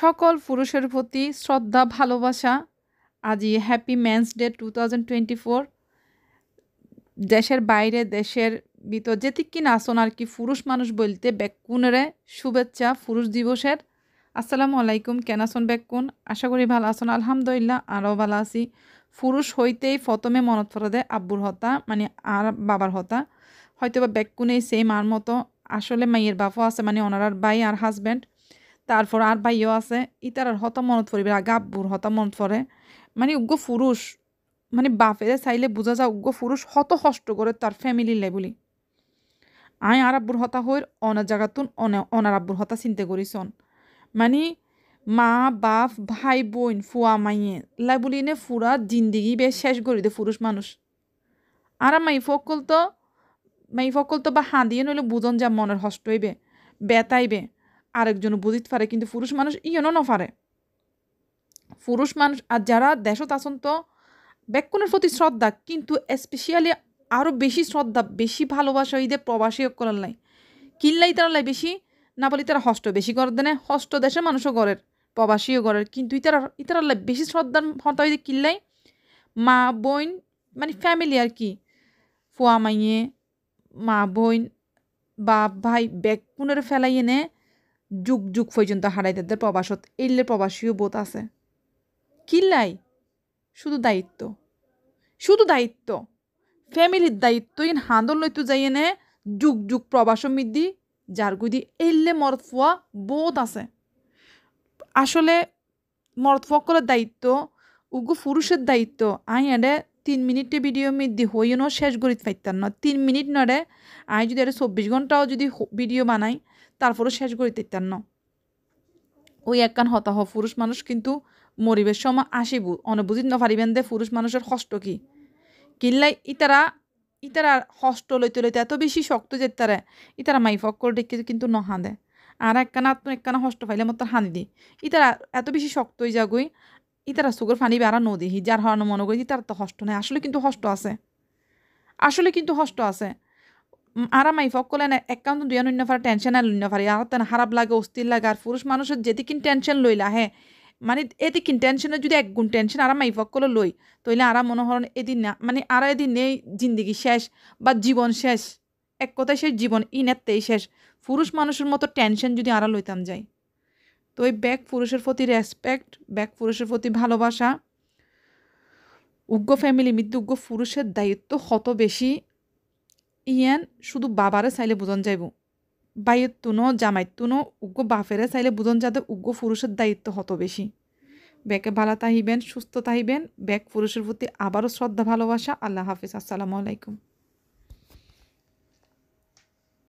সকল পুরুষের প্রতি শ্রদ্ধা ভালোবাসা আজই happy men's day two thousand twenty four দেশের বাইরে দেশের ভিতর যেতে কিনা আসন আর কি পুরুষ মানুষ বলতে ব্যাকুনরে শুভেচ্ছা পুরুষ দিবসের আসসালামু আলাইকুম কেনাসন ব্যাকুন আশা করি ভালো আসন আলহামদুলিল্লাহ আরও ভালো আছি পুরুষ হইতেই প্রথমে মনত ফরাদে আব্বুর হতা মানে আর বাবার হতা হয়তো বা ব্যাকুনেই সেই মার মতো আসলে মাইয়ের বাপও আছে মানে ওনার ভাই আর হাজব্যান্ড তারপর আর ভাইও আছে ইতার আর মনত পরিবে গাব্বুর মনত পরে মানে উগ্র পুরুষ মানে বাপেরে চাইলে বোঝা যায় উগ্র পুরুষ হত কষ্ট করে তার ফ্যামিলি লাই বলি আই আর আব্বুর হতা হয়ে অনার জায়গাতুন অনার আব্বুর হতা চিন্তা করিছন মানে মা বাপ ভাই বোন ফুয়া মাইয়ে লাই বলি এনে ফুরা জিন্দিগি বে শেষ করি দে পুরুষ মানুষ আর মাই ফকল তো মাই ফকল তো বা হাঁদিয়ে নইলে বুঝন যা মনের হষ্ট হইবে বেতাইবে আরেকজন বুঝিত পারে কিন্তু পুরুষ মানুষ ইয়নো পারে পুরুষ মানুষ আর যারা দেশত আসন তো ব্যাকুণের প্রতি শ্রদ্ধা কিন্তু স্পেশিয়ালি আরও বেশি শ্রদ্ধা বেশি ভালোবাসা ঈদের প্রবাসী করার নাই কিনলাই তারা লাই বেশি না বলি তারা হষ্ট বেশি করে দেনে হষ্ট দেশের মানুষও করে প্রবাসীও করে কিন্তু ইতারা ইতারা লাই বেশি শ্রদ্ধার হতা ঈদে কিনলাই মা বোন মানে ফ্যামিলি আর কি ফুয়া মাইয়ে মা বোন বাপ ভাই ব্যাকুণের ফেলাই এনে যুগ যুগ পর্যন্ত হারাই তাদের প্রবাসত এলের প্রবাসীও বোধ আছে কিল্লাই শুধু দায়িত্ব শুধু দায়িত্ব ফ্যামিলির দায়িত্ব ইন হাঁদল লইতু যাই এনে যুগ যুগ প্রবাস মিদ্দি যার গুদি এলে মরফুয়া বোধ আছে আসলে করার দায়িত্ব উগু পুরুষের দায়িত্ব আই এডে তিন মিনিটে ভিডিও মিদ্দি হইনও শেষ করিতে পাইতাম না তিন মিনিট নরে আই যদি এটা চব্বিশ ঘন্টাও যদি ভিডিও বানাই তারপরে শেষ করে দিতেন না ওই একখান হতাহ পুরুষ মানুষ কিন্তু মরিবের সময় আসিব অনবুঝিত নফারিবেন দে পুরুষ মানুষের কষ্ট কি কিল্লাই ইতারা ইতারা হষ্ট লইতে লইতে এত বেশি শক্ত যে তারা ইতারা মাই ফক করে ডেকে কিন্তু নহা দেয় আর একখানা আত্মন একখানা হস্ত ফাইলে মতো হানি দি ইতারা এত বেশি শক্ত হয়ে যাগুই ইতারা সুগর ফানি বেড়া নদী যার হারানো মনে করি তার তো হষ্ট নেই আসলে কিন্তু হষ্ট আছে আসলে কিন্তু হষ্ট আছে আরামাই ফকলেন একাউন্ট দুই অন্য ফার টেনশন আর লুন্য ফারি আর তেন খারাপ লাগে অস্থির লাগে আর পুরুষ মানুষের যেতিকিন টেনশন লইলা হ্যাঁ মানে এদিকিন টেনশনে যদি এক গুণ টেনশন আরাম এই ফকলে লই তইলে আরাম মনে হরণ এদিন না মানে আর এদিন নেই জিন্দগি শেষ বা জীবন শেষ এক কথায় শেষ জীবন ইনেতেই শেষ পুরুষ মানুষের মতো টেনশন যদি আরা লইতাম যাই তো ওই ব্যাক পুরুষের প্রতি রেসপেক্ট ব্যাক পুরুষের প্রতি ভালোবাসা উগ্র ফ্যামিলি মৃত্যু উগ্র পুরুষের দায়িত্ব হত বেশি ইয়ান শুধু বাবারে চাইলে বোঝন যাইব বাইর তুনো জামাইয়ের তুনো উগ্র বাপেরে চাইলে বোঝন যাতে উগ্র পুরুষের দায়িত্ব হত বেশি ব্যাকে ভালো তাহিবেন সুস্থ তাহিবেন ব্যাক পুরুষের প্রতি আবারও শ্রদ্ধা ভালোবাসা আল্লাহ হাফিজ আসসালামু আলাইকুম